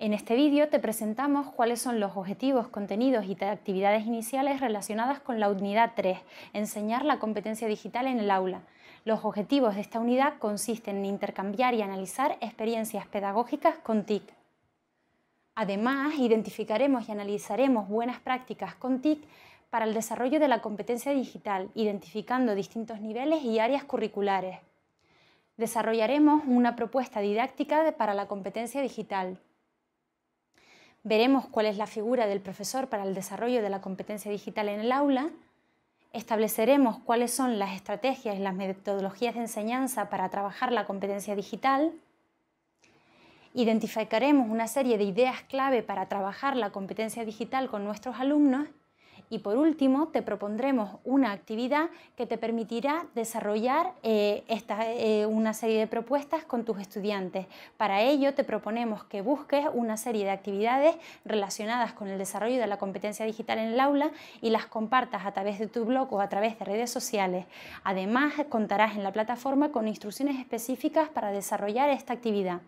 En este vídeo te presentamos cuáles son los objetivos, contenidos y actividades iniciales relacionadas con la unidad 3, enseñar la competencia digital en el aula. Los objetivos de esta unidad consisten en intercambiar y analizar experiencias pedagógicas con TIC. Además, identificaremos y analizaremos buenas prácticas con TIC para el desarrollo de la competencia digital, identificando distintos niveles y áreas curriculares. Desarrollaremos una propuesta didáctica para la competencia digital, veremos cuál es la figura del profesor para el desarrollo de la competencia digital en el aula, estableceremos cuáles son las estrategias y las metodologías de enseñanza para trabajar la competencia digital, identificaremos una serie de ideas clave para trabajar la competencia digital con nuestros alumnos y por último, te propondremos una actividad que te permitirá desarrollar eh, eh, una serie de propuestas con tus estudiantes. Para ello, te proponemos que busques una serie de actividades relacionadas con el desarrollo de la competencia digital en el aula y las compartas a través de tu blog o a través de redes sociales. Además, contarás en la plataforma con instrucciones específicas para desarrollar esta actividad.